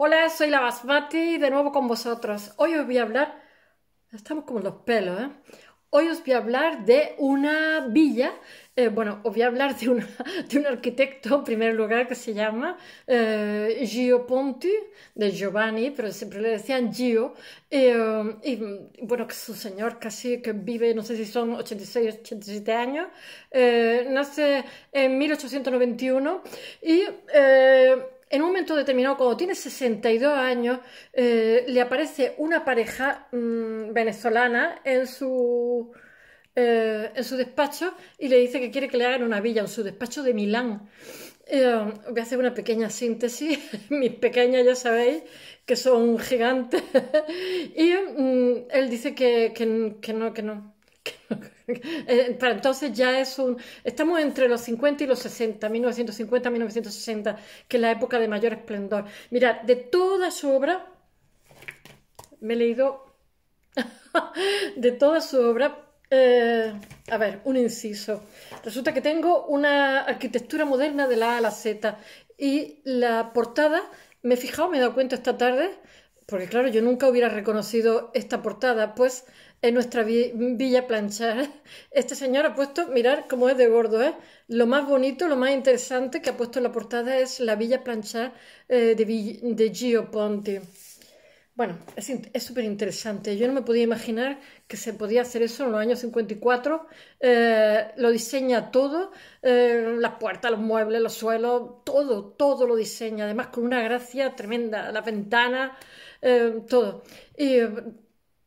Hola, soy la Basmati de nuevo con vosotros. Hoy os voy a hablar, estamos como los pelos, ¿eh? Hoy os voy a hablar de una villa, eh, bueno, os voy a hablar de, un arquitecto en primer lugar que se llama eh, Gio Ponti, de Giovanni, pero siempre le decían Gio, eh, y bueno, que es un señor casi que vive, no sé si son 86, 87 años, nace en 1891 y en un momento determinado, cuando tiene 62 años, eh, le aparece una pareja mm, venezolana en su, eh, en su despacho y le dice que quiere que le hagan una villa en su despacho de Milán. Eh, voy a hacer una pequeña síntesis. Mis pequeñas ya sabéis que son gigantes. y mm, él dice que, no, que no. Que no Eh, entonces ya es un... Estamos entre los 50 y los 60, 1950, 1960, que es la época de mayor esplendor. Mirad, de toda su obra, me he leído... de toda su obra, eh, a ver, un inciso. Resulta que tengo una arquitectura moderna de la A a la Z y la portada, me he fijado, me he dado cuenta esta tarde, porque claro, yo nunca hubiera reconocido esta portada, pues en nuestra villa planchar, este señor ha puesto, mirar cómo es de gordo, ¿eh? lo más bonito, lo más interesante que ha puesto en la portada es la villa planchar eh, de, de Gio Ponti. Bueno, es súper interesante. Yo no me podía imaginar que se podía hacer eso en los años 54. Eh, lo diseña todo, eh, las puertas, los muebles, los suelos, todo, todo lo diseña. Además, con una gracia tremenda. Las ventanas, Em, todo. Y em,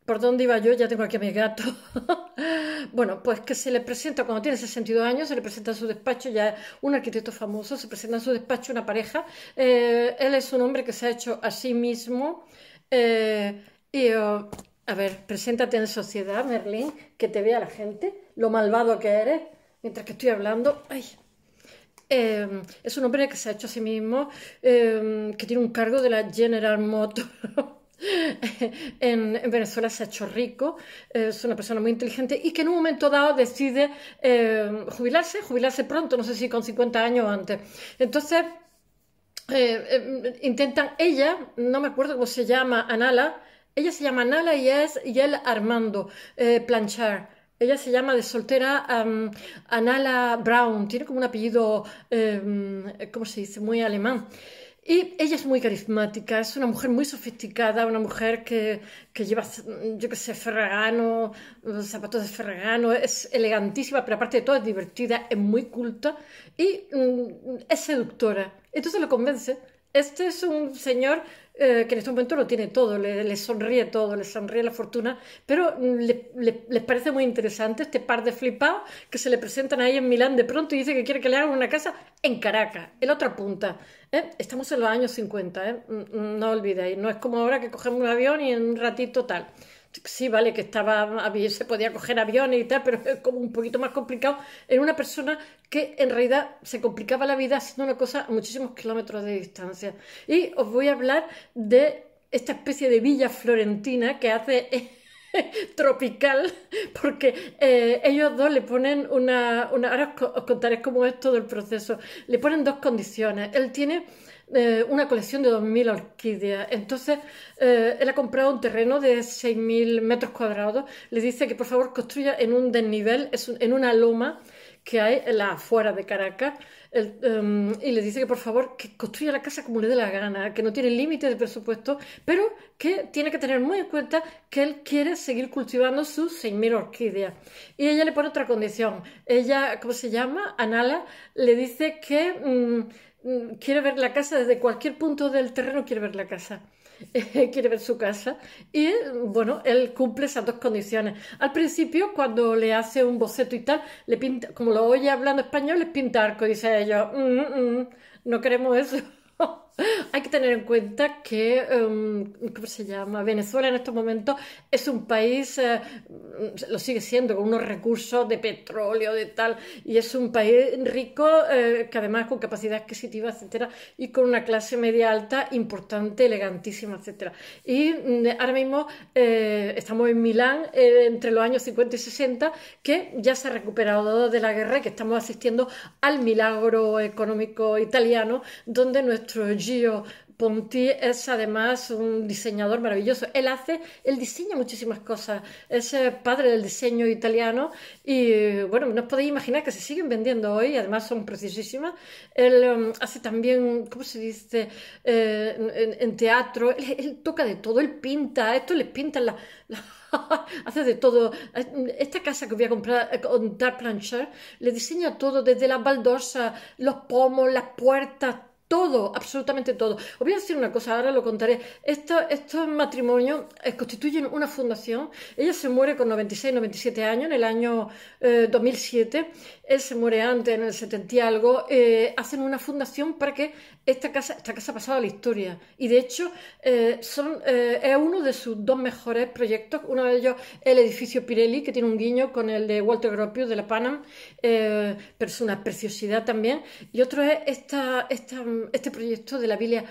por dónde iba yo, ya tengo aquí a mi gato. bueno, pues que se le presenta, cuando tiene 62 años, se le presenta a su despacho, ya un arquitecto famoso, se presenta a su despacho una pareja. Eh, él es un hombre que se ha hecho a sí mismo. Eh, y, eh, a ver, preséntate en sociedad, Merlín, que te vea la gente, lo malvado que eres, mientras que estoy hablando. Ay, Em, es un hombre que se ha hecho a sí mismo, em, que tiene un cargo de la General Motors. en, Venezuela se ha hecho rico, es una persona muy inteligente y que en un momento dado decide em, jubilarse, jubilarse pronto, no sé si con 50 años o antes. Entonces, eh, intentan, ella, no me acuerdo cómo se llama, Anala, ella se llama Anala y, es, y él Armando eh, Planchar ella se llama de soltera Anala Brown, tiene como un apellido, em, ¿cómo se dice?, muy alemán. Y ella es muy carismática, es una mujer muy sofisticada, una mujer que, que lleva, yo qué sé, ferragano, zapatos de ferragano, es elegantísima, pero aparte de todo es divertida, es muy culta y mm, es seductora. Entonces lo convence. Este es un señor eh, que en este momento lo tiene todo, le sonríe todo, le sonríe la fortuna, pero mm, les parece muy interesante este par de flipados que se le presentan ahí en Milán de pronto y dice que quiere que le hagan una casa en Caracas, en la otra punta. ¿eh? Estamos en los años 50, ¿eh? mm, mm, no olvidéis, no es como ahora que cogemos un avión y en un ratito tal sí, vale, que estaba, se podía coger aviones y tal, pero es como un poquito más complicado en una persona que en realidad se complicaba la vida haciendo una cosa a muchísimos kilómetros de distancia. Y os voy a hablar de esta especie de villa florentina que hace tropical, porque eh, ellos dos le ponen una, Ahora os contaré cómo es todo el proceso. Le ponen dos condiciones. Él tiene eh, una colección de 2.000 orquídeas. Entonces, él eh, ha comprado un terreno de 6.000 metros cuadrados. Le dice que por favor construya en un desnivel, en una loma que hay en la afuera de Caracas. Em, y le dice que por favor que construya la casa como le dé la gana, que no tiene límite de presupuesto, pero que tiene que tener muy en cuenta que él quiere seguir cultivando sus 6.000 orquídeas. Y ella le pone otra condición. Ella, ¿cómo se llama? Anala, le dice que... Mm, Mm, quiere ver la casa desde cualquier punto del terreno, quiere ver la casa. Eh, quiere ver su casa y bueno, él cumple esas dos condiciones. Al principio, cuando le hace un boceto y tal, le pinta, como lo oye hablando español, le pinta arco dice a ellos, mm, mm, no queremos eso. Hay que tener en cuenta que, em, ¿cómo se llama? Venezuela en estos momentos es un país, eh, lo sigue siendo, con unos recursos de petróleo, de tal, y es un país rico, eh, que además con capacidad adquisitiva, etcétera, y con una clase media alta importante, elegantísima, etcétera. Y mm, ahora mismo eh, estamos en Milán entre los años 50 y 60, que ya se ha recuperado de la guerra y que estamos asistiendo al milagro económico italiano, donde nuestro Gio Ponti es además un diseñador maravilloso. Él hace, él diseña muchísimas cosas. Es eh, padre del diseño italiano y bueno, no os podéis imaginar que se siguen vendiendo hoy. Además son preciosísimas. Él um, hace también, ¿cómo se dice? Eh, en, teatro. Él, toca de todo. Él pinta. Esto le pinta la, hace de todo. Esta casa que voy a comprar, eh, contar Plancher, le diseña todo, desde la baldosas, los pomos, las puertas, todo, absolutamente todo. Os voy a decir una cosa, ahora lo contaré. Esto, estos matrimonios eh, constituyen una fundación. Ella se muere con 96, 97 años, en el año 2007, eh, él se muere antes, en el 70 y algo, eh, hacen una fundación para que esta casa, esta casa ha pasado a la historia. Y de hecho, eh, son, eh, es uno de sus dos mejores proyectos. Uno de ellos el edificio Pirelli, que tiene un guiño con el de Walter Gropius de la Panam, pero es una preciosidad también. Y otro es esta, este proyecto de la Biblia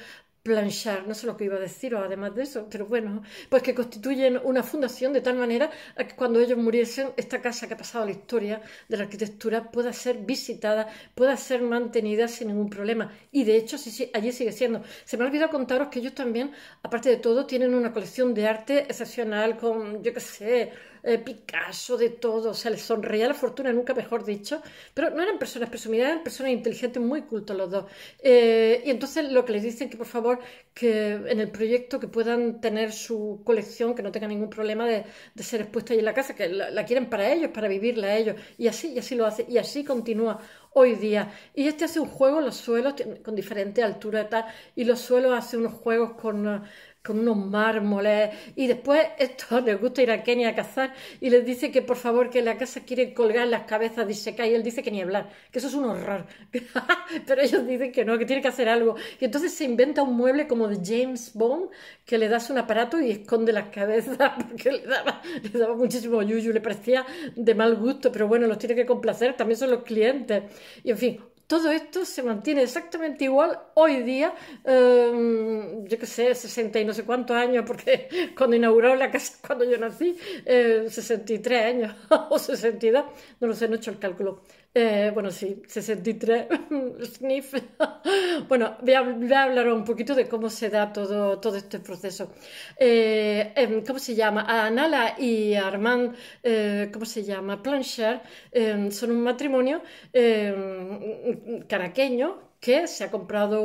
planchar, no sé lo que iba a deciros además de eso, pero bueno, pues que constituyen una fundación de tal manera que cuando ellos muriesen, esta casa que ha pasado la historia de la arquitectura pueda ser visitada, pueda ser mantenida sin ningún problema. Y de hecho, sí, sí, allí sigue siendo. Se me ha olvidado contaros que ellos también, aparte de todo, tienen una colección de arte excepcional con, yo qué sé, eh, Picasso, de todo, o sea, les sonreía la fortuna, nunca mejor dicho, pero no eran personas presumidas, eran personas inteligentes, muy cultos los dos. Eh, y entonces lo que les dicen que por favor, que en el proyecto que puedan tener su colección, que no tengan ningún problema de, ser expuesta ahí en la casa, que la, quieren para ellos, para vivirla ellos, y así, y así lo hace, y así continúa hoy día. Y este hace un juego, en los suelos, con diferente altura y tal, y los suelos hace unos juegos con con unos mármoles y después esto les gusta ir a Kenia a cazar y les dice que por favor que la casa quiere colgar las cabezas disecadas y él dice que ni hablar, que eso es un horror, pero ellos dicen que no, que tiene que hacer algo y entonces se inventa un mueble como de James Bond que le das un aparato y esconde las cabezas porque le daba, le daba muchísimo yuyu, le parecía de mal gusto, pero bueno, los tiene que complacer, también son los clientes y en fin, todo esto se mantiene exactamente igual hoy día, em, yo qué sé, 60 y no sé cuántos años, porque cuando inauguró la casa, cuando yo nací, 63 eh, años o 62, no lo sé, no he hecho el cálculo. Eh, bueno, sí, 63, sniff. bueno, voy a, hablar un poquito de cómo se da todo, todo este proceso. Eh, em, ¿Cómo se llama? Anala y Armand, eh, ¿cómo se llama? Plancher, em, son un matrimonio em, caraqueño que se ha comprado,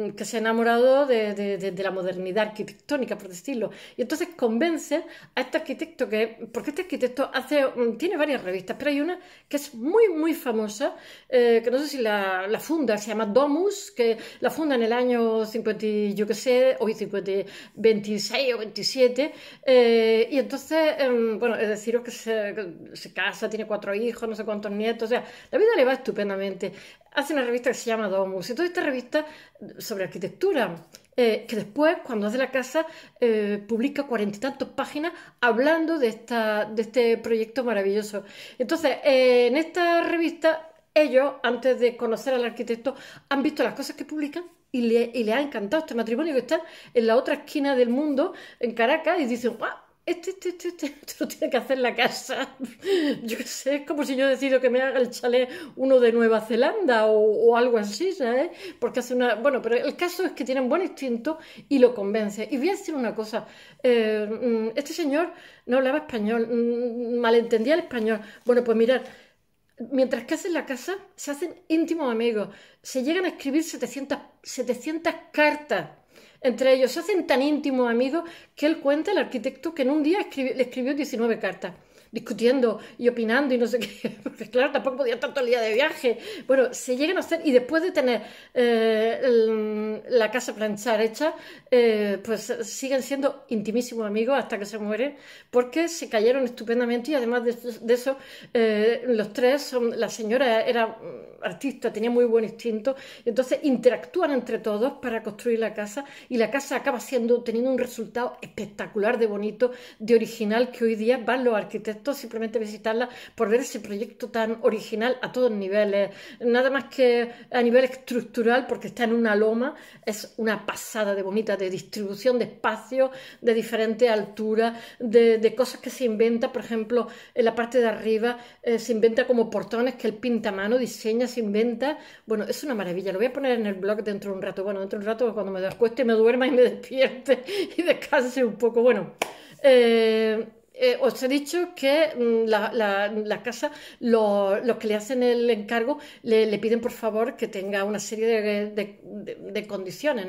mm, que se ha enamorado de, la modernidad arquitectónica, por decirlo. Y entonces convence a este arquitecto que, porque este arquitecto hace, mm, tiene varias revistas, pero hay una que es muy, muy famosa, eh, que no sé si la, funda, se llama Domus, que la funda en el año 50, yo qué sé, hoy 50, 26 o 27, eh, y entonces, em, bueno, es deciros que se, que se casa, tiene cuatro hijos, no sé cuántos nietos, o sea, la vida le va estupendamente hace una revista que se llama Domus. Y toda esta revista sobre arquitectura, eh, que después, cuando hace la casa, eh, publica cuarenta y tantas páginas hablando de, esta, de este proyecto maravilloso. Entonces, eh, en esta revista, ellos, antes de conocer al arquitecto, han visto las cosas que publican y le, y le, ha encantado este matrimonio que está en la otra esquina del mundo, en Caracas, y dicen, ¡guau! este, este, este, este esto tiene que hacer la casa. Yo qué sé, es como si yo decido que me haga el chalet uno de Nueva Zelanda o, algo así, ¿sabes? Porque hace una. Bueno, pero el caso es que tienen buen instinto y lo convence. Y voy a decir una cosa: eh, mm, este señor no hablaba español, mm, mm, malentendía el español. Bueno, pues mirar. Mientras que hacen la casa, se hacen íntimos amigos. Se llegan a escribir setecientas, 700 cartas entre ellos se hacen tan íntimos amigos que él cuenta, el arquitecto, que en un día le escribió 19 cartas discutiendo y opinando y no sé qué, porque claro, tampoco podía estar todo el día de viaje. Bueno, se llegan a hacer y después de tener eh, la casa planchar hecha, eh, pues siguen siendo intimísimos amigos hasta que se mueren, porque se cayeron estupendamente y además de, eso, eh, los tres, son, la señora era artista, tenía muy buen instinto, entonces interactúan entre todos para construir la casa y la casa acaba siendo, teniendo un resultado espectacular de bonito, de original que hoy día van los arquitectos simplemente visitarla por ver ese proyecto tan original a todos niveles, nada más que a nivel estructural, porque está en una loma, es una pasada de bonita, de distribución de espacios, de diferente alturas, de, cosas que se inventa, por ejemplo, en la parte de arriba eh, se inventa como portones que el pintamano diseña, se inventa, bueno, es una maravilla, lo voy a poner en el blog dentro de un rato, bueno, dentro de un rato cuando me descueste me duerma y me despierte y descanse un poco, bueno. Eh, eh, os he dicho que mm, la, casa, los que le hacen el encargo, le, piden por favor que tenga una serie de, condiciones,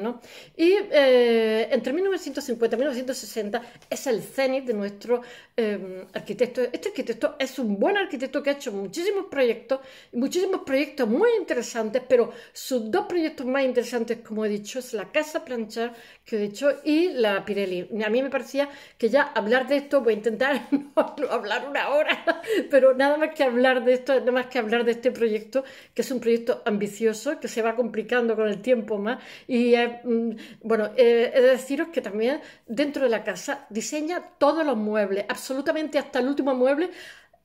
Y eh, entre 1950 y 1960 es el cenit de nuestro em, arquitecto. Este arquitecto es un buen arquitecto que ha hecho muchísimos proyectos, muchísimos proyectos muy interesantes, pero sus dos proyectos más interesantes, como he dicho, es la Casa plancha que he dicho, y la Pirelli. A mí me parecía que ya hablar de esto voy a intentar hablar una hora, pero nada más que hablar de esto, nada más que hablar de este proyecto, que es un proyecto ambicioso, que se va complicando con el tiempo más. Y eh, mm, bueno, eh, he de deciros que también dentro de la casa diseña todos los muebles, absolutamente hasta el último mueble.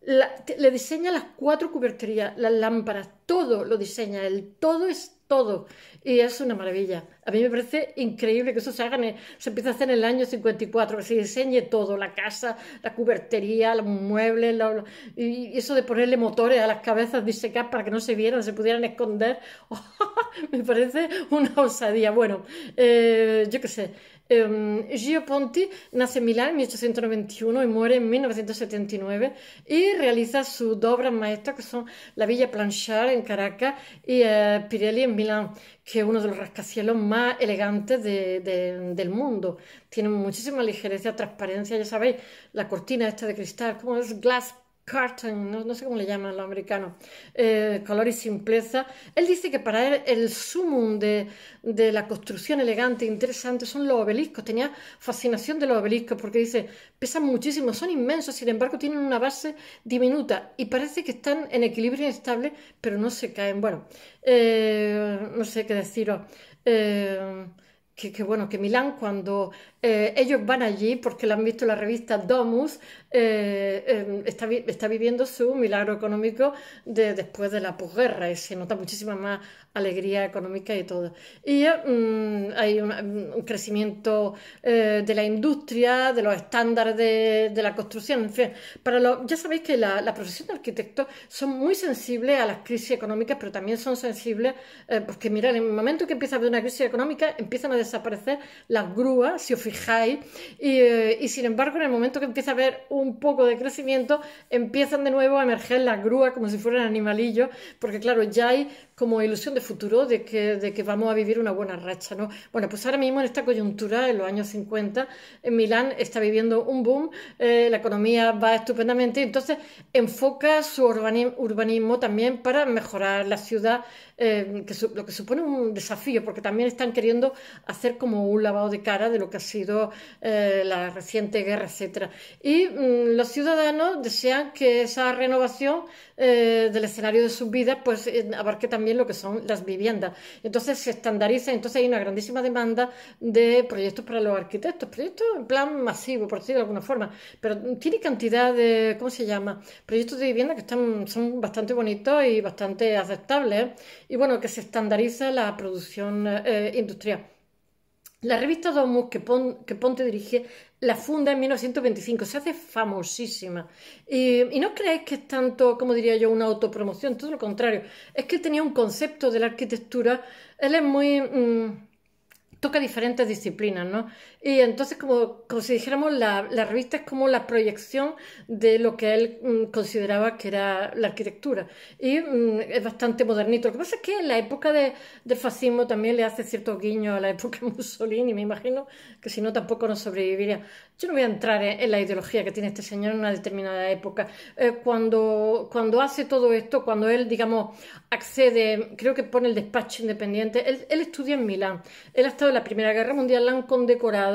le diseña las cuatro cuberterías, las lámparas, todo lo diseña el todo es todo. Y es una maravilla. A mí me parece increíble que eso se haga, se empieza a hacer en el año 54, que se diseñe todo, la casa, la cubertería, los muebles, y eso de ponerle motores a las cabezas disecadas para que no se vieran, se pudieran esconder, me parece una osadía. Bueno, eh, yo qué sé, Em, Gio Ponti nace en Milán en 1891 y muere en 1979 y realiza sus dos obras maestras que son La Villa Planchard en Caracas y eh, Pirelli en Milán, que es uno de los rascacielos más elegantes del mundo. Tiene muchísima ligereza, transparencia, ya sabéis, la cortina esta de cristal, como es glass Carton, no, sé cómo le llaman los americanos, eh, color y simpleza. Él dice que para él el sumum de, la construcción elegante e interesante son los obeliscos. Tenía fascinación de los obeliscos porque dice, pesan muchísimo, son inmensos, sin embargo tienen una base diminuta y parece que están en equilibrio inestable, pero no se caen. Bueno, eh, no sé qué deciros. Eh, que, bueno, que Milán cuando eh, ellos van allí porque lo han visto la revista Domus, eh, em, está, viviendo su milagro económico de, después de la posguerra y se nota muchísima más alegría económica y todo. Y eh, mm, hay mm, un, crecimiento de la industria, de los estándares de, la construcción, en fin. Para los, ya sabéis que la, profesión de arquitecto son muy sensibles a las crisis económicas, pero también son sensibles, porque mira, en el momento que empieza a haber una crisis económica, empiezan a desaparecer las grúas, si fijáis. Eh, y, sin embargo, en el momento que empieza a haber un poco de crecimiento, empiezan de nuevo a emerger las grúas como si fueran animalillos, porque claro, ya hay como ilusión de futuro, de que, de que vamos a vivir una buena racha. ¿no? Bueno, pues ahora mismo en esta coyuntura, en los años 50, en Milán está viviendo un boom, eh, la economía va estupendamente, entonces enfoca su urbanismo, también para mejorar la ciudad, eh, que lo que supone un desafío, porque también están queriendo hacer como un lavado de cara de lo que ha sido eh, la reciente guerra, etcétera Y mm, los ciudadanos desean que esa renovación eh, del escenario de sus vidas pues, eh, abarque también lo que son las viviendas. Entonces se estandariza, entonces hay una grandísima demanda de proyectos para los arquitectos, proyectos en plan masivo, por decirlo de alguna forma, pero tiene cantidad de, ¿cómo se llama? Proyectos de vivienda que están, son bastante bonitos y bastante aceptables. Y bueno, que se estandariza la producción industrial. La revista Domus que, que Ponte dirige la funda en 1925, se hace famosísima. Y, no creéis que es tanto, como diría yo, una autopromoción, todo lo contrario. Es que tenía un concepto de la arquitectura, él es muy... Mm, toca diferentes disciplinas, ¿no? Y entonces, como, si dijéramos, la, la, revista es como la proyección de lo que él mm, consideraba que era la arquitectura. Y mm, es bastante modernito. Lo que pasa es que en la época de, del fascismo también le hace cierto guiño a la época de Mussolini, me imagino que si no tampoco nos sobreviviría. Yo no voy a entrar en, la ideología que tiene este señor en una determinada época. Eh, cuando, cuando hace todo esto, cuando él, digamos, accede, creo que pone el despacho independiente, él, él estudia en Milán. Él ha estado en la Primera Guerra Mundial, la han condecorado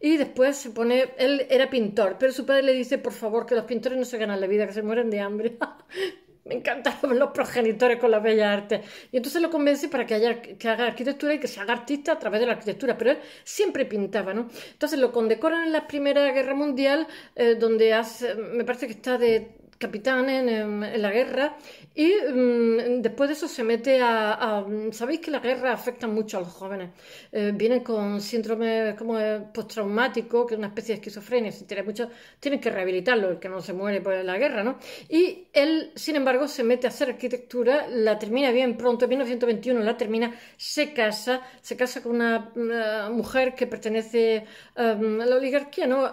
y después se pone, él era pintor, pero su padre le dice, por favor, que los pintores no se ganan la vida, que se mueren de hambre. Me encantan los progenitores con las bellas artes. Y entonces lo convence para que, haya, que haga arquitectura y que se haga artista a través de la arquitectura, pero él siempre pintaba, ¿no? Entonces lo condecoran en la Primera Guerra Mundial, eh, donde hace, me parece que está de capitán en la guerra y mm, después de eso se mete a, Sabéis que la guerra afecta mucho a los jóvenes. Eh, vienen con síndrome como postraumático, que es una especie de esquizofrenia, tiene mucho tienen que rehabilitarlo, el que no se muere por la guerra, ¿no? Y él, sin embargo, se mete a hacer arquitectura, la termina bien pronto, en 1921 la termina, se casa, se casa con una, mujer que pertenece em, a la oligarquía, ¿no?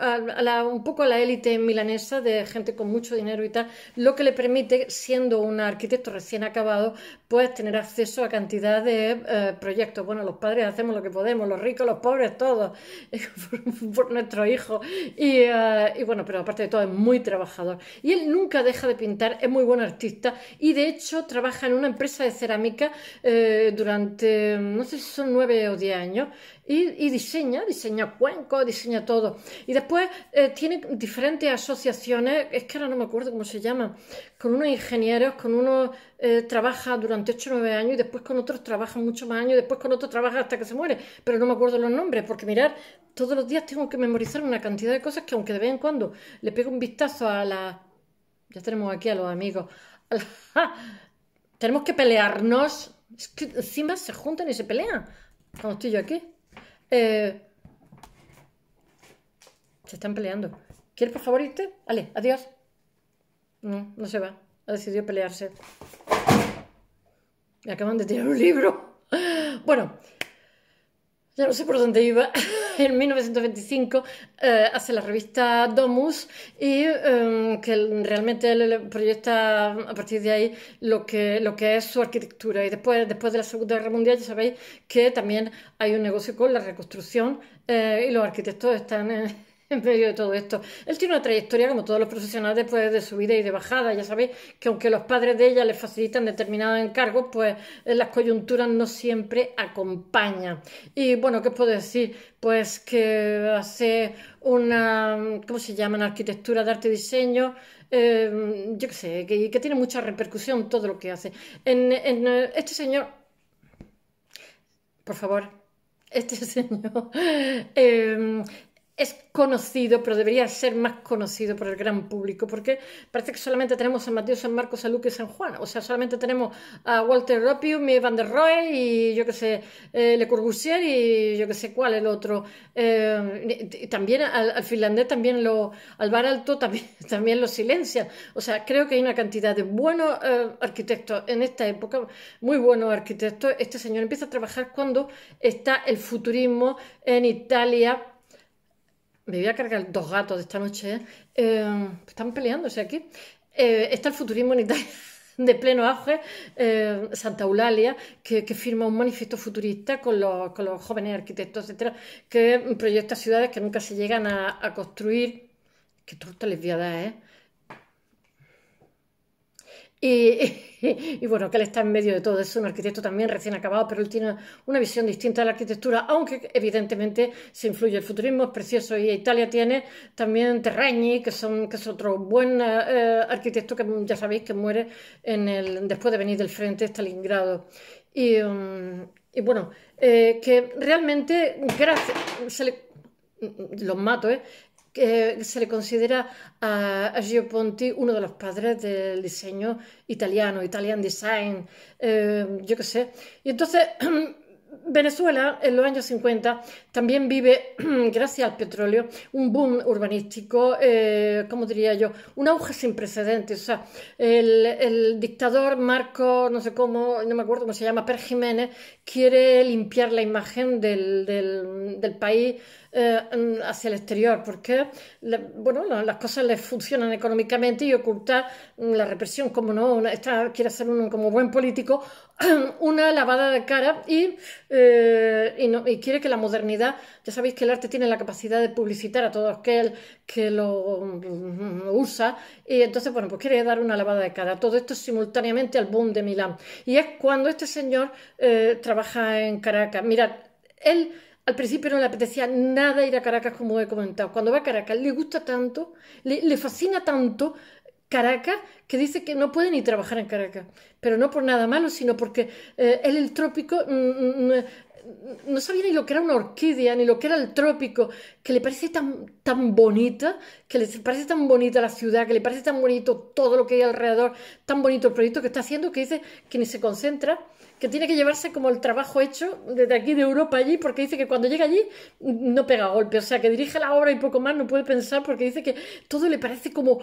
un poco a la élite milanesa de gente con mucho dinero y tal, lo que le permite, siendo una arquitecto recién acabado, pues tener acceso a cantidad de eh, proyectos. Bueno, los padres hacemos lo que podemos, los ricos, los pobres, todos, por, nuestro nuestros hijos. Eh, y, bueno, pero aparte de todo es muy trabajador. Y él nunca deja de pintar, es muy buen artista y de hecho trabaja en una empresa de cerámica eh, durante, no sé si son nueve o diez años, y, diseña, diseña cuencos, diseña todo. Y después eh, tiene diferentes asociaciones, es que ahora no me acuerdo cómo se llaman, con unos ingenieros, con uno eh, trabaja durante 8 o 9 años y después con otros trabaja mucho más años, y después con otros trabaja hasta que se muere, pero no me acuerdo los nombres, porque mirar, todos los días tengo que memorizar una cantidad de cosas que aunque de vez en cuando le pego un vistazo a la... Ya tenemos aquí a los amigos. Tenemos que pelearnos. Es que encima se juntan y se pelean. como estoy yo aquí. Eh, se están peleando. ¿Quieres por favor irte? Ale, adiós. No, no se va. Ha decidido pelearse. Me acaban de tirar un libro. Bueno, ya no sé por dónde iba, en 1925 eh, hace la revista Domus y em, que realmente él proyecta a partir de ahí lo que, lo que es su arquitectura. Y después, después de la Segunda Guerra Mundial ya sabéis que también hay un negocio con la reconstrucción eh, y los arquitectos están en, en medio de todo esto. Él tiene una trayectoria como todos los profesionales pues, de subida y de bajada. Ya sabéis que aunque los padres de ella le facilitan determinados encargos, pues eh, las coyunturas no siempre acompañan. Y bueno, ¿qué puedo decir? Pues que hace una, ¿cómo se llama? Una arquitectura de arte y diseño. Em, yo qué sé, que, que, tiene mucha repercusión todo lo que hace. En, eh, este señor, por favor, este señor em, es conocido, pero debería ser más conocido por el gran público, porque parece que solamente tenemos a Mateo, San Marcos, a Luque y San Juan. O sea, solamente tenemos a Walter Ropium a Van der Rohe y yo que sé, eh, Le Corbusier y yo que sé cuál, el otro. Eh, y también al, finlandés, también lo, al bar alto, también, lo silencian. O sea, creo que hay una cantidad de buenos eh, arquitectos en esta época, muy buenos arquitectos. Este señor empieza a trabajar cuando está el futurismo en Italia me voy a cargar dos gatos de esta noche, eh, pues están peleándose aquí. Eh, está el futurismo en de pleno auge, eh, Santa Eulalia, que, firma un manifiesto futurista con los, jóvenes arquitectos, etcétera, que proyecta ciudades que nunca se llegan a, a construir. Qué torta les voy a dar, ¿eh? Y, y bueno, que él está en medio de todo, eso, un arquitecto también recién acabado, pero él tiene una visión distinta de la arquitectura, aunque evidentemente se influye el futurismo, es precioso, y Italia tiene también Terragni, que, son, que es otro buen eh, arquitecto que ya sabéis que muere en el, después de venir del frente de Stalingrado. Y, um, bueno, eh, que realmente gracias, se le, los mato, ¿eh? se le considera a, Gio Ponti uno de los padres del diseño italiano, Italian Design, eh, yo qué sé. Y entonces... Venezuela en los años 50 también vive, gracias al petróleo, un boom urbanístico, eh, ¿cómo diría yo? Un auge sin precedentes. O sea, el, dictador Marco, no sé cómo, no me acuerdo cómo se llama, Per Jiménez, quiere limpiar la imagen del, del país eh, hacia el exterior, porque bueno, las cosas les funcionan económicamente y ocultar mm, la represión, como no, quiere ser como buen político, una lavada de cara y, eh, y, quiere que la modernidad, ya sabéis que el arte tiene la capacidad de publicitar a todo aquel que lo mm, usa, y entonces, bueno, pues quiere dar una lavada de cara. Todo esto simultáneamente al boom de Milán. Y es cuando este señor eh, trabaja en Caracas. Mirad, él al principio no le apetecía nada ir a Caracas, como he comentado. Cuando va a Caracas, le gusta tanto, le, fascina tanto Caracas que dice que no puede ni trabajar en Caracas. Pero no por nada malo, sino porque eh, él, el trópico, mm, mm, mm, no sabía ni lo que era una orquídea, ni lo que era el trópico, que le parece tan, tan bonita, que le parece tan bonita la ciudad, que le parece tan bonito todo lo que hay alrededor, tan bonito el proyecto que está haciendo, que dice que ni se concentra que tiene que llevarse como el trabajo hecho desde aquí de Europa allí, porque dice que cuando llega allí no pega golpe, o sea, que dirige la obra y poco más, no puede pensar, porque dice que todo le parece como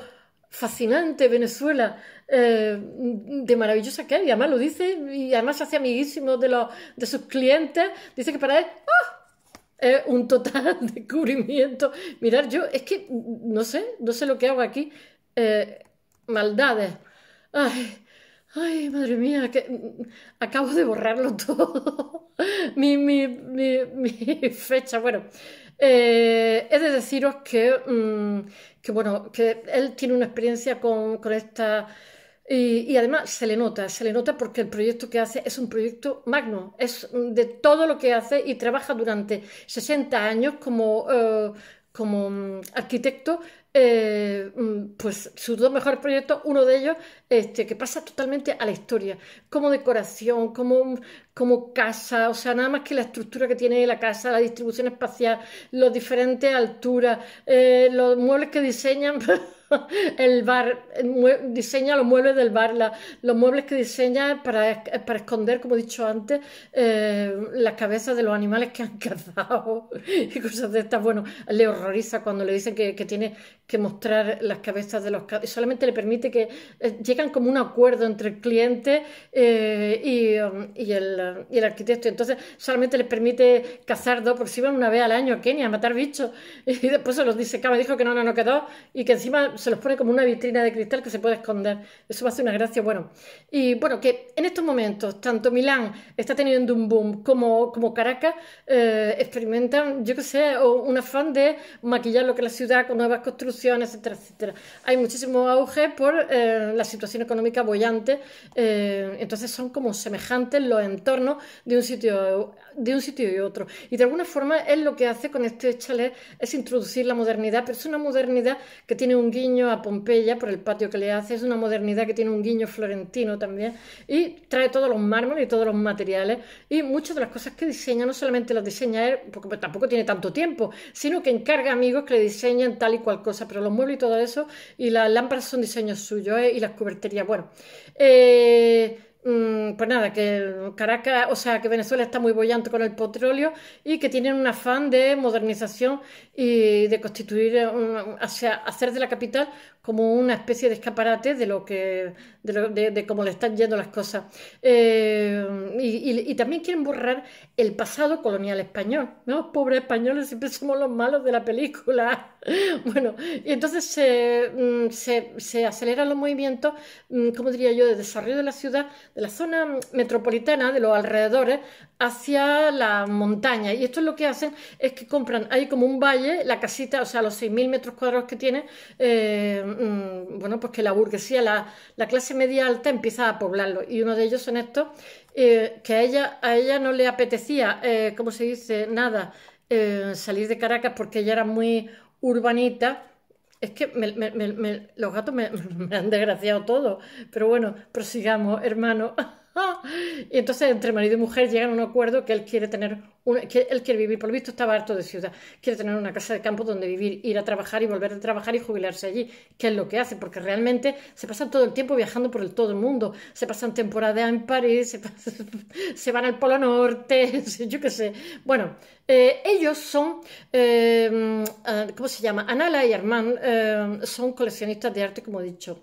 fascinante Venezuela, eh, de maravillosa que y además lo dice, y además se hace amiguísimo de, los, de sus clientes, dice que para él, ¡ah! es un total descubrimiento. Mirar, yo es que no sé, no sé lo que hago aquí. Eh, maldades. Ay, Ay, madre mía, que acabo de borrarlo todo. mi, mi, mi, fecha. Bueno, eh, he de deciros mm, que, bueno, que él tiene una experiencia con, esta. Y, además se le nota, se le nota porque el proyecto que hace es un proyecto magno, es de todo lo que hace y trabaja durante 60 años como, eh, como mm, arquitecto, eh, mm, pues sus dos mejores proyectos, uno de ellos este, que pasa totalmente a la historia, como decoración, como, mm, como casa, o sea, nada más que la estructura que tiene la casa, la distribución espacial, las diferentes alturas, eh, los muebles que diseñan. el bar, diseña los muebles del bar, los muebles que diseña para, para esconder, como he dicho antes, eh, las cabezas de los animales que han cazado y cosas de estas. Bueno, le horroriza cuando le dicen que, que tiene que mostrar las cabezas de los y solamente le permite que eh, llegan como un acuerdo entre el cliente eh, y, um, y, el, y, el, arquitecto. Entonces solamente les permite cazar dos, por si van una vez al año a Kenia a matar bichos y después se los dice me Dijo que no, no, no quedó y que encima se los pone como una vitrina de cristal que se puede esconder. Eso me hace una gracia. Bueno, y bueno, que en estos momentos tanto Milán está teniendo un boom como, como Caracas eh, experimentan, yo que sé, un afán de maquillar lo que la ciudad con nuevas construcciones etcétera, etcétera. Hay muchísimo auge por eh, la situación económica bollante, eh, entonces son como semejantes los entornos de un, sitio, de un sitio y otro. Y de alguna forma él lo que hace con este chalet es introducir la modernidad, pero es una modernidad que tiene un guiño a Pompeya por el patio que le hace, es una modernidad que tiene un guiño florentino también, y trae todos los mármoles y todos los materiales, y muchas de las cosas que diseña, no solamente las diseña él, porque tampoco tiene tanto tiempo, sino que encarga amigos que le diseñan tal y cual cosa pero los muebles y todo eso, y las lámparas son diseños suyos, ¿eh? y las cuberterías, bueno. Eh, mm, pues nada, que Caracas, o sea, que Venezuela está muy bollante con el petróleo y que tienen un afán de modernización y de constituir, eh, hacer de la capital como una especie de escaparate de lo que de, cómo le están yendo las cosas eh, y, también quieren borrar el pasado colonial español no pobres españoles siempre somos los malos de la película bueno y entonces se, mm, aceleran los movimientos mm, como diría yo de desarrollo de la ciudad de la zona metropolitana de los alrededores hacia la montaña y esto es lo que hacen es que compran hay como un valle la casita o sea los 6.000 metros cuadrados que tiene eh, Mm, bueno, pues que la burguesía, la, clase media alta empieza a poblarlo. Y uno de ellos son estos, eh, que a ella, a ella no le apetecía, eh, como se dice, nada, eh, salir de Caracas porque ella era muy urbanita. Es que los gatos me, han desgraciado todo. Pero bueno, prosigamos, hermano. y entonces entre marido y mujer llegan a un acuerdo que él quiere tener, que él quiere vivir, por lo visto estaba harto de ciudad, quiere tener una casa de campo donde vivir, ir a trabajar y volver a trabajar y jubilarse allí, que es lo que hace, porque realmente se pasan todo el tiempo viajando por el, todo el mundo, se pasan temporadas en París, se, van al Polo Norte, yo qué sé. Bueno, eh, ellos son, eh, mm, ah, ¿cómo se llama? Anala y Armand eh, son coleccionistas de arte, como he dicho.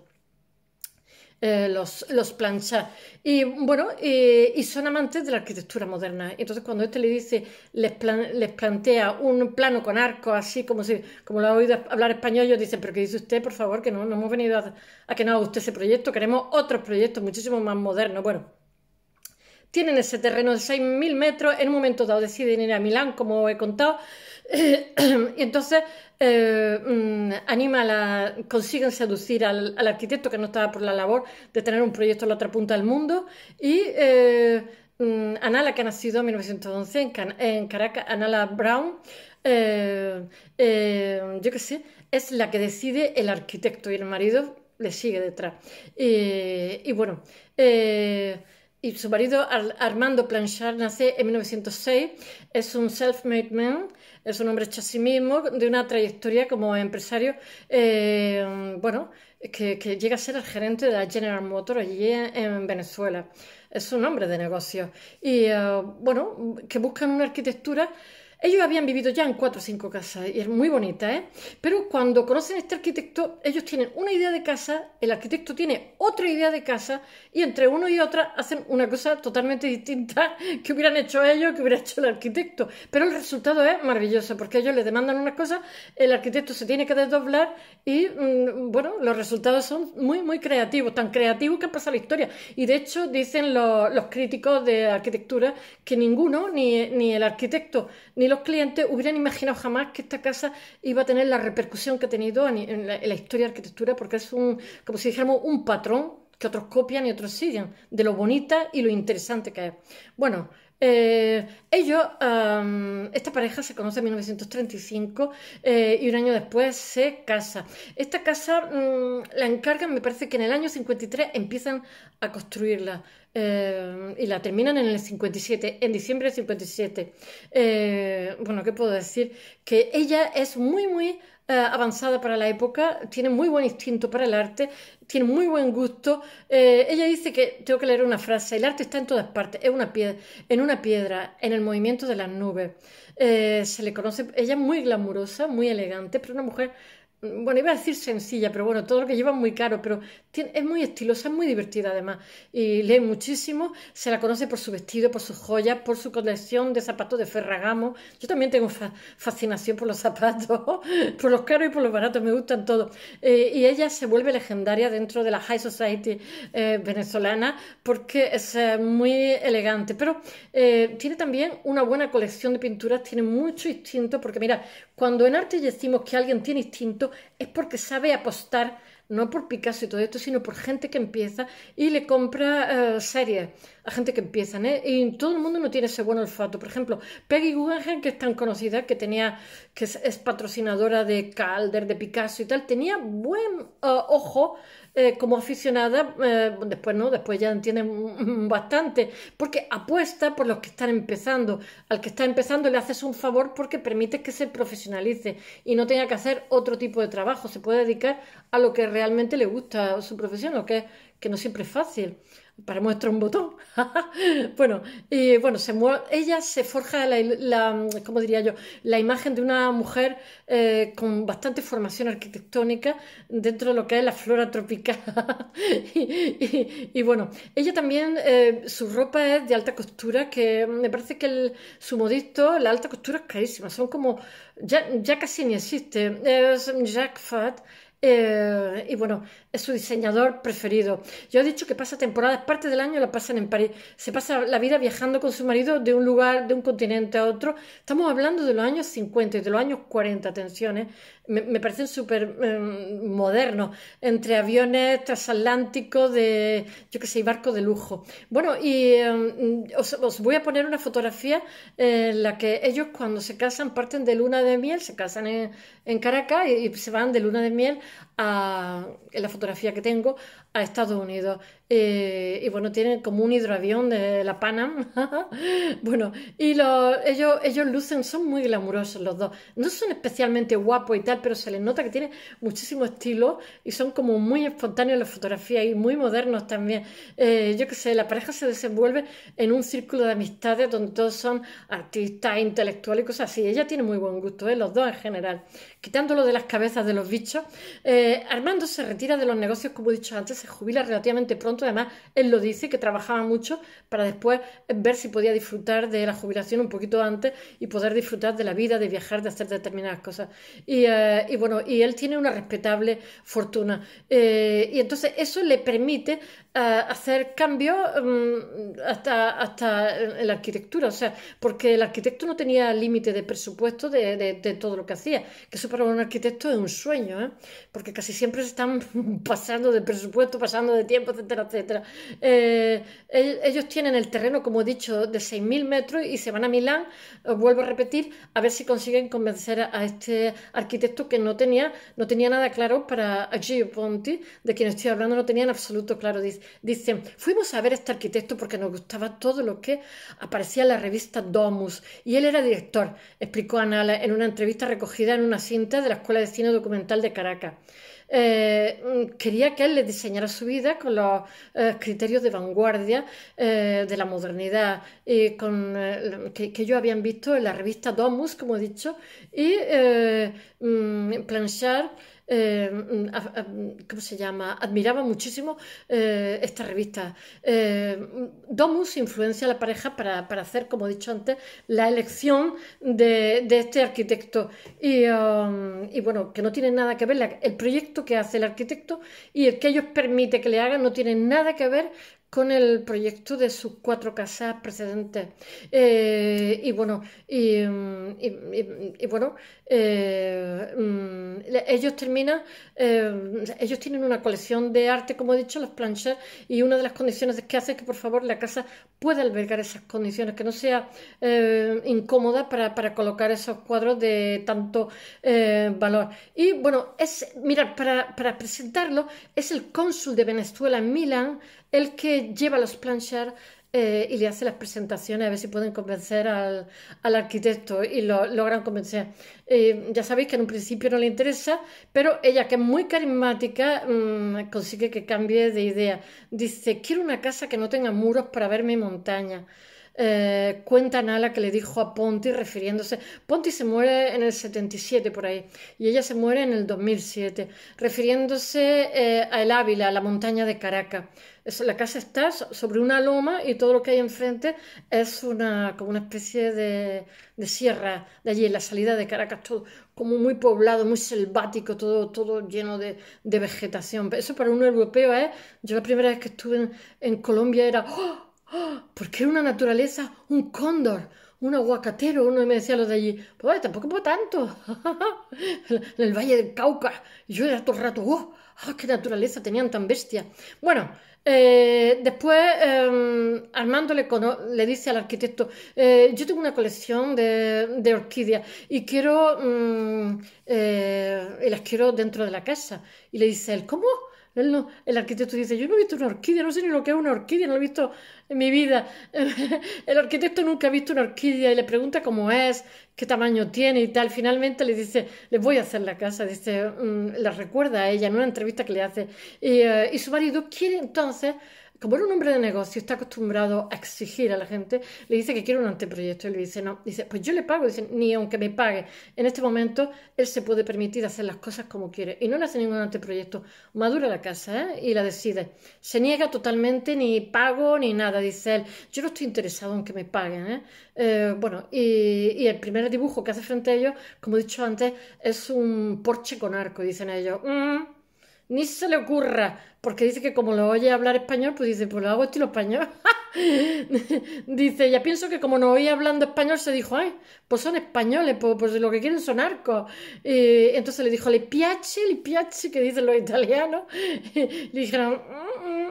Eh, los, los planchas. Y bueno, y son amantes de la arquitectura moderna. Entonces, cuando este le dice, les, plantea un plano con arco... así como si, como lo ha oído hablar español, ellos dicen, pero que dice usted, por favor, que no, no hemos venido a, que nos guste ese proyecto, queremos otros proyectos muchísimo más modernos. Bueno, tienen ese terreno de 6.000 metros, en un momento dado deciden ir a Milán, como he contado, y entonces eh, mm, anima la, consiguen seducir al, arquitecto que no estaba por la labor de tener un proyecto en la otra punta del mundo y eh, mm, Anala, que ha nacido en 1911 en, Caracas, Anala Brown, eh, yo que sé, es la que decide el arquitecto y el marido le sigue detrás. y bueno, y su marido Armando Planchard nace en 1906. Es un self-made man, es un hombre hecho a sí mismo, de una trayectoria como empresario, eh, bueno, que, llega a ser el gerente de la General Motors allí en, Venezuela. Es un hombre de negocio. Y eh, bueno, que buscan una arquitectura ellos habían vivido ya en cuatro o cinco casas, y es muy bonita, ¿eh? Pero cuando conocen a este arquitecto, ellos tienen una idea de casa, el arquitecto tiene otra idea de casa, y entre uno y otra hacen una cosa totalmente distinta que hubieran hecho ellos, que hubiera hecho el arquitecto. Pero el resultado es maravilloso, porque ellos les demandan unas cosas, el arquitecto se tiene que desdoblar, y mm, bueno, los resultados son muy, muy creativos, tan creativos que pasa la historia. Y de hecho, dicen los, críticos de arquitectura que ninguno, ni, ni el arquitecto, ni los clientes hubieran imaginado jamás que esta casa iba a tener la repercusión que ha tenido en, la, historia de arquitectura, porque es un, como si dijéramos un patrón que otros copian y otros siguen, de lo bonita y lo interesante que es. Bueno, eh, ellos, esta pareja se conoce en 1935 eh, y un año después se casa. Esta casa mm, la encargan, me parece que en el año 53 empiezan a construirla eh, y la terminan en el 57, en diciembre del 57. bueno, ¿qué puedo decir? Que ella es muy, muy eh, avanzada para la época, tiene muy buen instinto para el arte, tiene muy buen gusto. Eh, ella dice que, tengo que leer una frase, el arte está en todas partes, es una piedra, en una piedra, en el movimiento de las nubes. Eh, se le conoce, ella es muy glamurosa, muy elegante, pero una mujer bueno, iba a decir sencilla, pero bueno, todo lo que lleva es muy caro, pero tiene, es muy estilosa, es muy divertida además. Y lee muchísimo, se la conoce por su vestido, por sus joyas, por su colección de zapatos de Ferragamo. Yo también tengo fascinación por los zapatos, por los caros y por los baratos, me gustan todos. Eh, y ella se vuelve legendaria dentro de la High Society eh, venezolana porque es eh, muy elegante, pero tiene también una buena colección de pinturas, tiene mucho instinto, porque mira, cuando en arte decimos que alguien tiene instinto, es porque sabe apostar, no por Picasso y todo esto, sino por gente que empieza y le compra eh, series a gente que empieza ¿eh? Y todo el mundo no tiene ese buen olfato. Por ejemplo, Peggy Guggenheim, que es tan conocida, que tenía, que es, patrocinadora de Calder, de Picasso y tal, tenía buen eh, ojo eh, como aficionada, eh, después no, después ya entienden bastante, porque apuesta por los que están empezando. Al que está empezando le haces un favor porque permite que se profesionalice y no tenga que hacer otro tipo de trabajo, se puede dedicar a lo que realmente le gusta su profesión, lo que, que no siempre es fácil para muestra un botón. bueno, y bueno se ella se forja la, diría yo? la imagen de una mujer eh, con bastante formación arquitectónica dentro de lo que es la flora tropical. y, bueno, ella también, eh, su ropa es de alta costura, que me parece que su modisto, la alta costura es carísima, son como, ya, casi ni existe, es jack Fat. Eh, y bueno, es su diseñador preferido. Yo he dicho que pasa temporadas, parte del año la pasan en París. Se pasa la vida viajando con su marido de un lugar, de un continente a otro. Estamos hablando de los años 50 y de los años 40, atenciones. ¿eh? Me, parecen súper em, modernos, entre aviones transatlánticos de, yo que sé, barcos de lujo. Bueno, y em, os, voy a poner una fotografía en la que ellos cuando se casan parten de luna de miel, se casan en, en Caracas y se van de luna de miel en la fotografía que tengo a Estados Unidos. Eh, y bueno, tienen como un hidroavión de la Panam. bueno, y ellos, ellos lucen, son muy glamurosos los dos. No son especialmente guapos y tal, pero se les nota que tienen muchísimo estilo y son como muy espontáneos en la fotografía y muy modernos también. Eh, yo qué sé, la pareja se desenvuelve en un círculo de amistades donde todos son artistas, intelectuales y cosas así. Ella tiene muy buen gusto, eh, los dos en general. Quitándolo de las cabezas de los bichos, Armando se retira de los negocios, como he dicho antes, se jubila relativamente pronto Además, él lo dice, que trabajaba mucho para después ver si podía disfrutar de la jubilación un poquito antes y poder disfrutar de la vida, de viajar, de hacer determinadas cosas. Y, eh, bueno, y él tiene una respetable fortuna. Eh, y entonces eso le permite hacer cambios mm, hasta, hasta en la arquitectura, o sea, porque el arquitecto no tenía límite de presupuesto de, todo lo que hacía, que eso para un arquitecto es un sueño, ¿eh? porque casi siempre se están pasando de presupuesto, pasando de tiempo, etcétera, etcétera. Eh, ellos tienen el terreno, como he dicho, de 6.000 metros y se van a Milán, vuelvo a repetir, a ver si consiguen convencer a, este arquitecto que no tenía, no tenía nada claro para Gio Ponti, de quien estoy hablando, no tenían en absoluto claro, dice dicen, fuimos a ver a este arquitecto porque nos gustaba todo lo que aparecía en la revista Domus y él era director, explicó Anala en una entrevista recogida en una cinta de la Escuela de Cine Documental de Caracas. Eh, quería que él le diseñara su vida con los eh, criterios de vanguardia eh, de la modernidad que, ellos habían visto en la revista Domus, como he dicho, y mm, Planchard eh, ¿cómo se llama? Admiraba muchísimo eh, esta revista. Eh, Domus influencia a la pareja para, hacer, como he dicho antes, la elección de, este arquitecto. Um, y, bueno, que no tiene nada que ver, el proyecto que hace el arquitecto y el que ellos permite que le hagan no tiene nada que ver con el proyecto de sus cuatro casas precedentes. Eh, y bueno, y, mm, bueno eh, mm, ellos terminan, eh, ellos tienen una colección de arte, como he dicho, los planchas, y una de las condiciones que hace es que por favor la casa pueda albergar esas condiciones, que no sea incómoda para, colocar esos cuadros de tanto valor. Y bueno, es, mirar, para, para presentarlo, es el cónsul de Venezuela en Milán, el que lleva los planchers eh, y le hace las presentaciones a ver si pueden convencer al, arquitecto y lo logran convencer. Eh, ya sabéis que en un principio no le interesa, pero ella que es muy carismática mm, consigue que cambie de idea. Dice, quiero una casa que no tenga muros para ver mi montaña cuentan eh, cuenta la que le dijo a Ponti refiriéndose, Ponti se muere en el 77 por ahí y ella se muere en el 2007, refiriéndose eh, a El Ávila, a la montaña de Caracas. La casa está sobre una loma y todo lo que hay enfrente es una, como una especie de, de sierra de allí, en la salida de Caracas, todo como muy poblado, muy selvático, todo, todo lleno de, de vegetación. Eso para un europeo es, ¿eh? yo la primera vez que estuve en, Colombia era, ¡oh! ¡Ah! porque ¿por una naturaleza? Un cóndor, un aguacatero. Uno me decía los de allí, pues tampoco puedo tanto. en el Valle del Cauca. yo era todo el rato, ¡oh! Ah, qué naturaleza tenían tan bestia! Bueno, eh, después em, Armando le, dice al arquitecto, eh, yo tengo una colección de, orquídeas y quiero, mm, eh, y las quiero dentro de la casa. Y le dice él, ¿cómo? el arquitecto dice, yo no he visto una orquídea, no sé ni lo que es una orquídea, no lo he visto en mi vida. el arquitecto nunca ha visto una orquídea y le pregunta cómo es, qué tamaño tiene y tal. Finalmente le dice, le voy a hacer la casa, dice, mm, la recuerda a ella en una entrevista que le hace. Y, eh, y su marido quiere entonces como era un hombre de negocio, está acostumbrado a exigir a la gente, le dice que quiere un anteproyecto y le dice no. Dice, pues yo le pago. Dice, ni aunque me pague. En este momento, él se puede permitir hacer las cosas como quiere y no le hace ningún anteproyecto. Madura la casa ¿eh? y la decide. Se niega totalmente, ni pago ni nada, dice él. Yo no estoy interesado aunque me paguen. ¿eh? eh bueno, y, el primer dibujo que hace frente a ellos, como he dicho antes, es un porche con arco, dicen ellos. Mm, ni se le ocurra porque dice que como lo oye hablar español, pues dice, pues lo hago estilo español. dice, ya pienso que como no oía hablando español, se dijo, ay, pues son españoles, pues, pues lo que quieren son arcos. entonces le dijo, le piace, le piace, que dicen los italianos. Y le dijeron,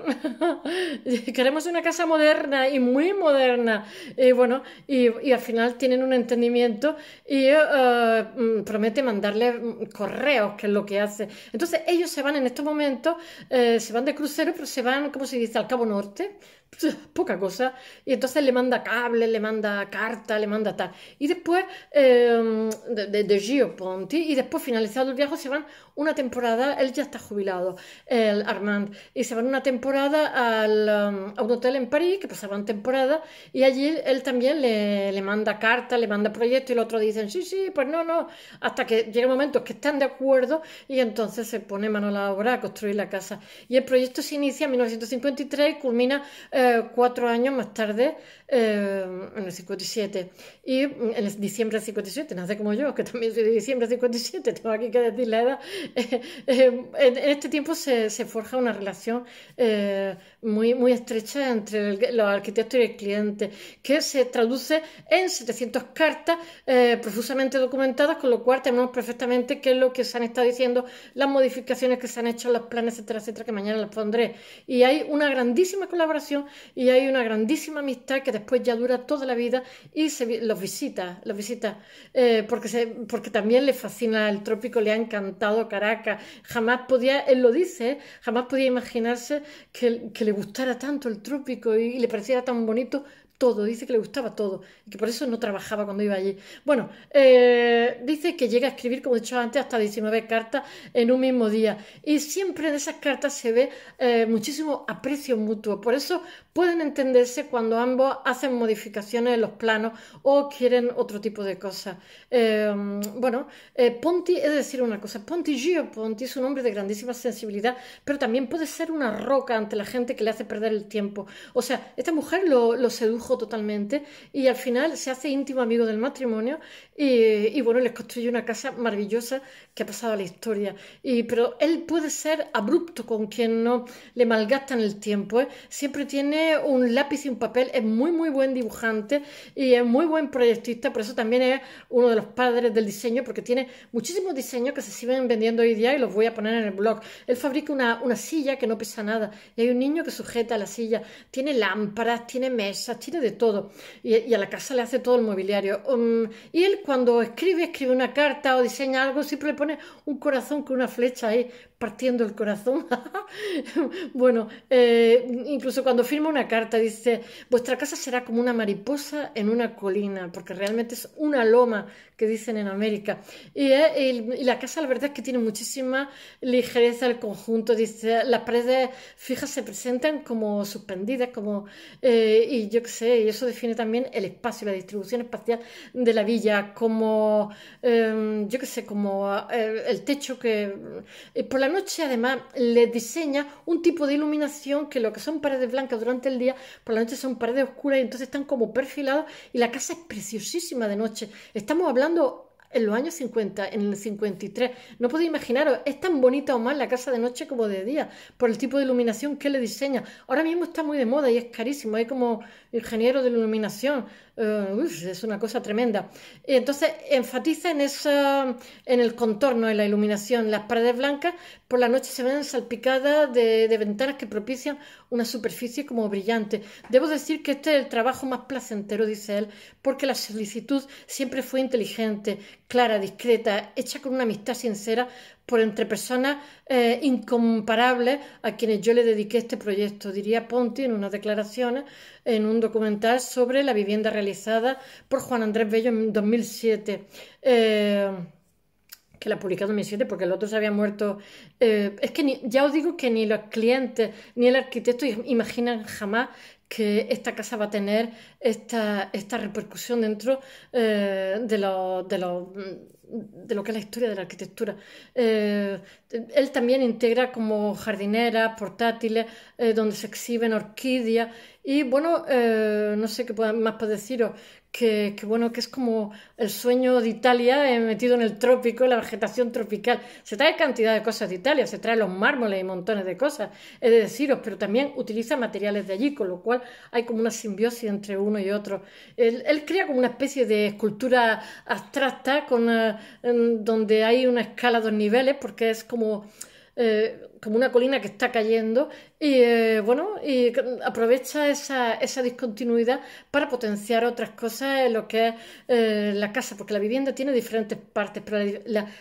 queremos una casa moderna y muy moderna. Y bueno, y, al final tienen un entendimiento y eh, eh, promete mandarle correos, que es lo que hace. Entonces ellos se van en estos momentos... Eh, se van de crucero, pero se van, ¿cómo se dice?, al Cabo Norte, poca cosa, y entonces le manda cable, le manda carta, le manda tal. Y después, em, de, Gio Ponti, y después finalizado el viaje se van una temporada, él ya está jubilado, el Armand, y se van una temporada al, em, a un hotel en París, que pasaban temporada, y allí él también le, manda carta, le manda proyecto y el otro dicen, sí, sí, pues no, no, hasta que llega un momento que están de acuerdo, y entonces se pone mano a la obra a construir la casa. Y el proyecto se inicia en 1953 y culmina... Eh, cuatro años más tarde eh, en el 57. Y en diciembre del 57, nace como yo, que también soy de diciembre del 57, tengo aquí que decir la edad. Eh, eh, en, este tiempo se, forja una relación muy, muy estrecha entre el, los arquitectos y el cliente, que se traduce en 700 cartas profusamente documentadas, con lo cual tenemos perfectamente qué es lo que se han estado diciendo, las modificaciones que se han hecho, los planes, etcétera, etcétera, que mañana las pondré. Y hay una grandísima colaboración y hay una grandísima amistad que después ya dura toda la vida y se, los visita, los visita, eh, porque, se, porque también le fascina el trópico, le ha encantado Caracas. Jamás podía, él lo dice, jamás podía imaginarse que, le gustara tanto el trópico y, y le pareciera tan bonito todo, dice que le gustaba todo y que por eso no trabajaba cuando iba allí. Bueno, eh, dice que llega a escribir, como he dicho antes, hasta 19 cartas en un mismo día y siempre en esas cartas se ve eh, muchísimo aprecio mutuo. Por eso pueden entenderse cuando ambos hacen modificaciones en los planos o quieren otro tipo de cosas. Eh, bueno, Ponti, es decir una cosa, Ponti Gio Ponti es un hombre de grandísima sensibilidad, pero también puede ser una roca ante la gente que le hace perder el tiempo. O sea, esta mujer lo sedujo totalmente y al final se hace íntimo amigo del matrimonio y, bueno, les construye una casa maravillosa que ha pasado a la historia. Y, pero él puede ser abrupto con quien no le malgastan el tiempo. ¿eh? Siempre tiene un lápiz y un papel, es muy, muy buen dibujante y es muy buen proyectista, por eso también es uno de los padres del diseño, porque tiene muchísimos diseños que se siguen vendiendo hoy día y los voy a poner en el blog. Él fabrica una, una silla que no pesa nada y hay un niño que sujeta la silla. Tiene lámparas, tiene mesas, tiene de todo. Y, a la casa le hace todo el mobiliario. Um, y él cuando escribe, escribe una carta o diseña algo, siempre le pone un corazón con una flecha ahí partiendo el corazón. bueno, eh, incluso cuando firma una carta dice, vuestra casa será como una mariposa en una colina, porque realmente es una loma que dicen en América. Y, eh, la casa la verdad es que tiene muchísima ligereza el conjunto. Dice, las paredes fijas se presentan como suspendidas, como, eh, y yo que sé, y eso define también el espacio, la distribución espacial de la villa, como, em, yo que sé, como el techo que... por la noche además le diseña un tipo de iluminación que lo que son paredes blancas durante el día, por la noche son paredes oscuras y entonces están como perfilados y la casa es preciosísima de noche. Estamos hablando en los años 50, en el 53. No puedo imaginaros, es tan bonita o más la casa de noche como de día, por el tipo de iluminación que le diseña. Ahora mismo está muy de moda y es carísimo, hay como ingeniero de la iluminación, eh, es una cosa tremenda. Entonces enfatiza en, eso, en el contorno, en la iluminación. Las paredes blancas por la noche se ven salpicadas de ventanas que propician una superficie como brillante. Debo decir que este es el trabajo más placentero, dice él, porque la solicitud siempre fue inteligente, clara, discreta, hecha con una amistad sincera por entre personas eh, incomparables a quienes yo le dediqué este proyecto, diría Ponti en unas declaración, en un documental sobre la vivienda realizada por Juan Andrés Bello en 2007. Eh, que la publiqué en 2007 porque el otro se había muerto. Eh, es que ya os digo que ni los clientes ni el arquitecto imaginan jamás que esta casa va a tener esta, esta repercusión dentro eh, de, lo, de, lo, mm, de, lo, que es la historia de la arquitectura. Eh, él también integra como jardineras, portátiles, donde se exhiben orquídeas. Y bueno, no sé qué más puedo deciros, que, bueno, que es como el sueño de Italia eh, metido en el trópico, la vegetación tropical. Se trae cantidad de cosas de Italia, se trae los mármoles y montones de cosas, es de deciros, pero también utiliza materiales de allí, con lo cual hay como una simbiosis entre uno y otro. Él, él crea como una especie de escultura abstracta con, eh, donde hay una escala dos niveles, porque es como... Eh, como una colina que está cayendo y eh, bueno, y aprovecha esa, esa, discontinuidad para potenciar otras cosas en lo que es eh, la casa, porque la vivienda tiene diferentes partes, pero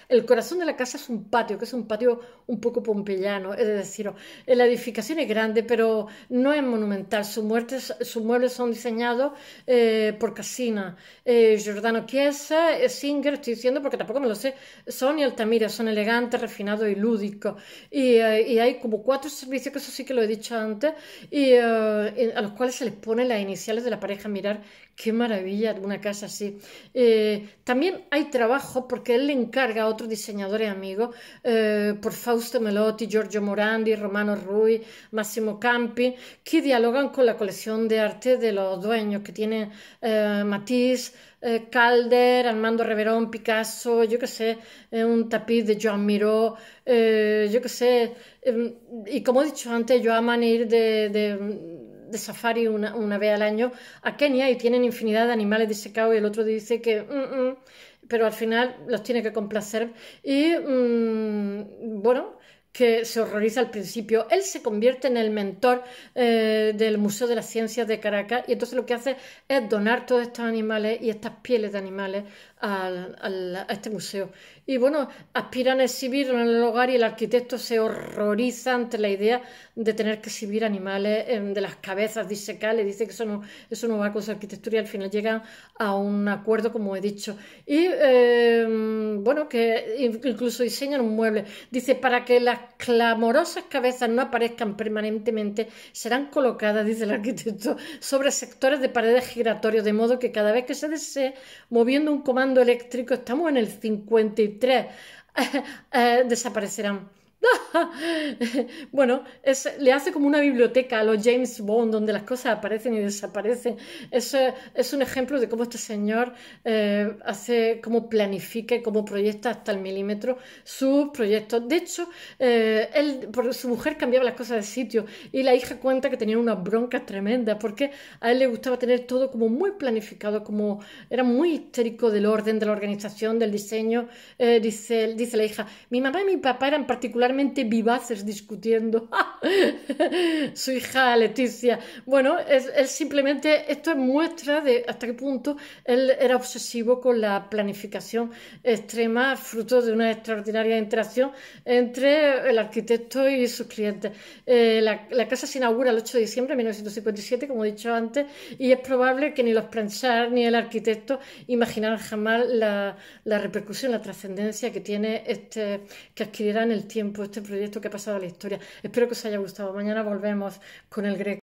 el corazón de la casa es un patio, que es un patio un poco pompeyano, es decir, oh, la edificación es grande, pero no es monumental, sus, muertes, sus muebles son diseñados eh, por Casina, Giordano Chiesa, Singer, estoy diciendo porque tampoco me lo sé, son y Altamira, son elegantes, refinados y lúdicos. Y, y hay como cuatro servicios, que eso sí que lo he dicho antes, y, eh, a los cuales se les pone las iniciales de la pareja. Mirar qué maravilla una casa así. Eh, también hay trabajo porque él le encarga a otros diseñadores amigos, eh, por Fausto Melotti, Giorgio Morandi, Romano Rui, Massimo Campi, que dialogan con la colección de arte de los dueños que tiene Matisse. Eh, Calder, Armando Reverón, Picasso, yo qué sé, eh, un tapiz de Joan Miró, eh, yo qué sé. Em, y como he dicho antes, yo aman ir de, de safari una, vez al año a Kenia y tienen infinidad de animales disecados y el otro dice que... Mm, mm", pero al final los tiene que complacer. Y mm, bueno, que se horroriza al principio. Él se convierte en el mentor eh, del Museo de las Ciencias de Caracas y entonces lo que hace es donar todos estos animales y estas pieles de animales a este museo. Y bueno, aspiran a exhibirlo en el hogar y el arquitecto se horroriza ante la idea de tener que exhibir animales em, de las cabezas, disecales, dice que eso no, eso no va con su arquitectura y al final llegan a un acuerdo, como he dicho. Y em, bueno, que incluso diseñan un mueble. Dice, para que las clamorosas cabezas no aparezcan permanentemente, serán colocadas, dice el arquitecto, sobre sectores de paredes giratorios, de modo que cada vez que se desee, moviendo un comando, eléctrico, estamos en el 53, eh, desaparecerán. bueno, le hace como una biblioteca a los James Bond, donde las cosas aparecen y desaparecen. Es, es un ejemplo de cómo este señor eh, hace, como planifica y proyecta hasta el milímetro sus proyectos. De hecho, eh, por, su mujer cambiaba las cosas de sitio y la hija cuenta que tenía unas broncas tremendas porque a él le gustaba tener todo como muy planificado, como era muy histérico del orden, de la organización, del diseño. Eh, dice, la hija, mi mamá y mi papá eran particulares vivaces discutiendo. Su hija Leticia. Bueno, es, simplemente, esto es muestra de hasta qué punto él era obsesivo con la planificación extrema, fruto de una extraordinaria interacción entre el arquitecto y sus clientes. Eh, la, casa se inaugura el 8 de diciembre de 1957, como he dicho antes, y es probable que ni los Pranchard ni el arquitecto imaginaran jamás la, la repercusión, la trascendencia que tiene este, que adquirirá en el tiempo este proyecto que ha pasado a la historia. Espero que os haya gustado. Mañana volvemos con el Greco.